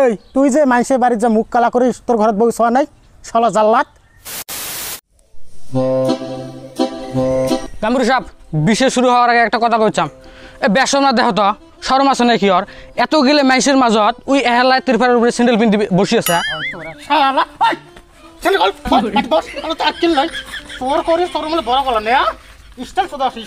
এই তুই যে মানুষের বাড়ির যে মুখ কালা করিস তোর ঘরত বউ ছোয়া নাই সলা জাল্লাত কামরু সাহেব বিশেষ শুরু হওয়ার আগে একটা কথা বলছাম এ বেসম দেহ তো শরম আছে নাকি ওর এত গেলে মাইসের মাঝত ওই এহেলায় ত্রিফারের উপরে স্যান্ডেল পিন্ধি বসি আছে হ্যাঁ? তোর করিস তোর বড় কলা নেয়া হ্যাঁ? ইস্টার শুধু আসিস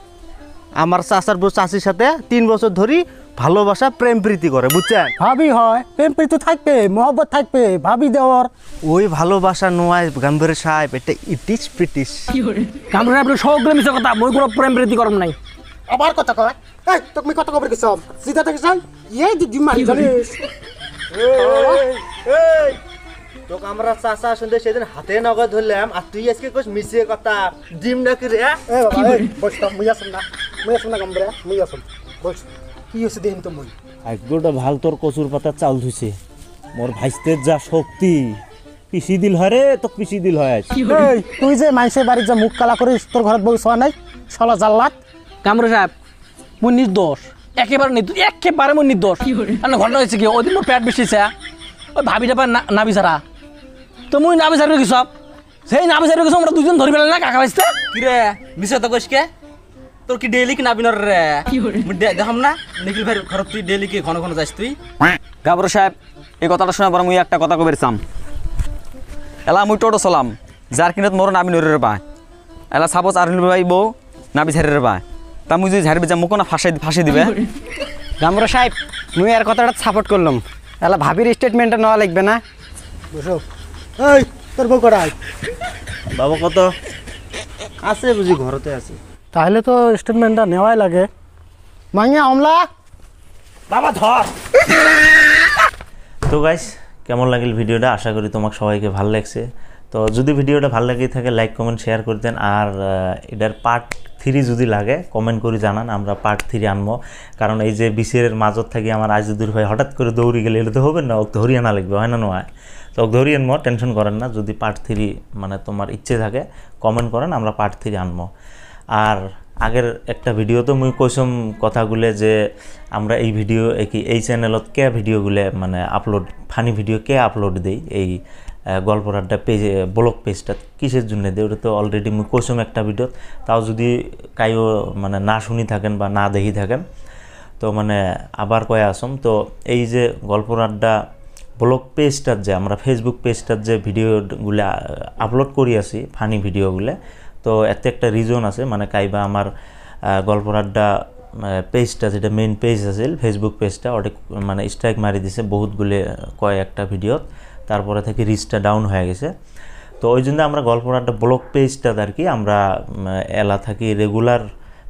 আমার চাষার বউ চাচির সাথে তিন বছর ধরি ভালোবাসা প্রেম প্রীতি করে বুঝছেন ভাবি হয় প্রেম প্রীতি থাকবে মহব্বত থাকবে ভাবি দেওয়ার ওই ভালোবাসা নয় গাম্ভীর সাহেব এটা ইটিস পিটিস গাম্ভীর সাহেব সবগুলো মিশে কথা মই কোনো প্রেম প্রীতি করম নাই আবার কথা কয় এই তুমি কত কবর গেছো সিধা থেকে যাই এই দিদি মারি জানিস এই তো আমরা চাচা শুনতে সেদিন হাতে নগদ ধরলাম আর তুই আজকে কোস মিশিয়ে কথা ডিম নাকি রে এ বাবা বসতাম মুই আসুন না মুই আসুন না ধুইছে মোর ভাইস্তের যা শক্তি পিসি দিল হয় রে তো পিসি দিল হয় এই যে মানুষের বাড়ির যা মুখ কালা করিস তোর ঘরত বউ ছোয়া নাই শালা জাল্লাত কামরু সাহেব মুই নির্দোষ একেবারে নির্দোষ একেবারে মুই নির্দোষ আর ঘটনা কি ওই দিন পেট বেশিছে ওই ভাবি টাপা না বিচারা তো মুই না কি সব সেই না বিচারবে কিছু দুজন ধরি পেলাম না কাকা বাইসতে কি রে মিশে তো কে তোর কি ডেইলি কি নাবিনর রে দেখাম না নিখিল ভাই ঘর তুই ডেইলি কি ঘন ঘন যাস তুই গাবর সাহেব এই কথাটা শোনা বরং মুই একটা কথা কবির এলা মুই টোটো চলাম যার কিনত মোর নাবি নরের পায় এলা সাপোজ আর ভাই বউ নাবি ঝাড়ের পায় তা মুই যদি ঝাড়বি যা মুখ না ফাঁসে ফাঁসে দিবে গামর সাহেব মুই আর কথাটা সাপোর্ট করলাম এলা ভাবির স্টেটমেন্টটা নেওয়া লাগবে না বসো এই তোর বউ করাই বাবা কত আছে বুঝি ঘরতে আছে তাহলে তো স্টেটমেন্টটা নেওয়াই লাগে মাঙিয়া অমলা বাবা ধর তো গাইস কেমন লাগিল ভিডিওটা আশা করি তোমাকে সবাইকে ভাল লাগছে তো যদি ভিডিওটা ভাল লাগে থাকে লাইক কমেন্ট শেয়ার করে দেন আর এটার পার্ট থ্রি যদি লাগে কমেন্ট করে জানান আমরা পার্ট থ্রি আনবো কারণ এই যে বিশের মাজত থাকি আমার আজ দূর হয় হঠাৎ করে দৌড়ি গেলে এটা তো হবে না ওক ধরিয়ে আনা লাগবে হয় না নয় তো ওক ধরিয়ে আনবো টেনশন করেন না যদি পার্ট থ্রি মানে তোমার ইচ্ছে থাকে কমেন্ট করেন আমরা পার্ট থ্রি আনবো আর আগের একটা ভিডিওতে মুই কথা কথাগুলে যে আমরা এই ভিডিও কি এই চ্যানেলত কে ভিডিওগুলে মানে আপলোড ফানি ভিডিও কে আপলোড দেই এই গল্পর আড্ডা পেজ ব্লগ পেজটা কিসের জন্য দেয় ওটা তো অলরেডি মুই কইসম একটা ভিডিও তাও যদি কাইও মানে না শুনি থাকেন বা না দেখি থাকেন তো মানে আবার কয়ে আসম তো এই যে গল্পর আড্ডা ব্লগ পেজটার যে আমরা ফেসবুক পেজটার যে ভিডিওগুলো আপলোড করি আছি ফানি ভিডিওগুলো তো এতে একটা রিজন আছে মানে কাইবা আমার গল্পর আড্ডা পেজটা যেটা মেইন পেজ আছিল ফেসবুক পেজটা ওটা মানে স্ট্রাইক মারি দিছে বহুতগুলি কয়েকটা ভিডিওত তারপরে থেকে রিচটা ডাউন হয়ে গেছে তো ওই জন্য আমরা গল্পর আড্ডা ব্লগ পেজটা আর কি আমরা এলা থাকি রেগুলার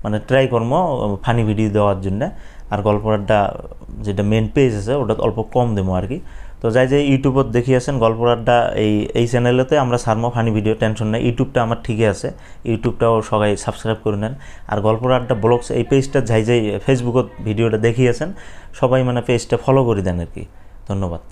মানে ট্রাই করবো ফানি ভিডিও দেওয়ার জন্য আর গল্পরাড্ডা যেটা মেন পেজ আছে ওটা অল্প কম দেবো আর কি তো যাই যে ইউটিউবত দেখি আছেন গল্পরাটা এই এই চ্যানেলেতে আমরা সারমো ফানি ভিডিও টেনশন নেই ইউটিউবটা আমার ঠিকই আছে ইউটিউবটাও সবাই সাবস্ক্রাইব করে নেন আর গল্পরাটা ব্লগস এই পেজটা যাই যাই ফেসবুকত ভিডিওটা দেখি আছেন সবাই মানে পেজটা ফলো করে দেন আর কি ধন্যবাদ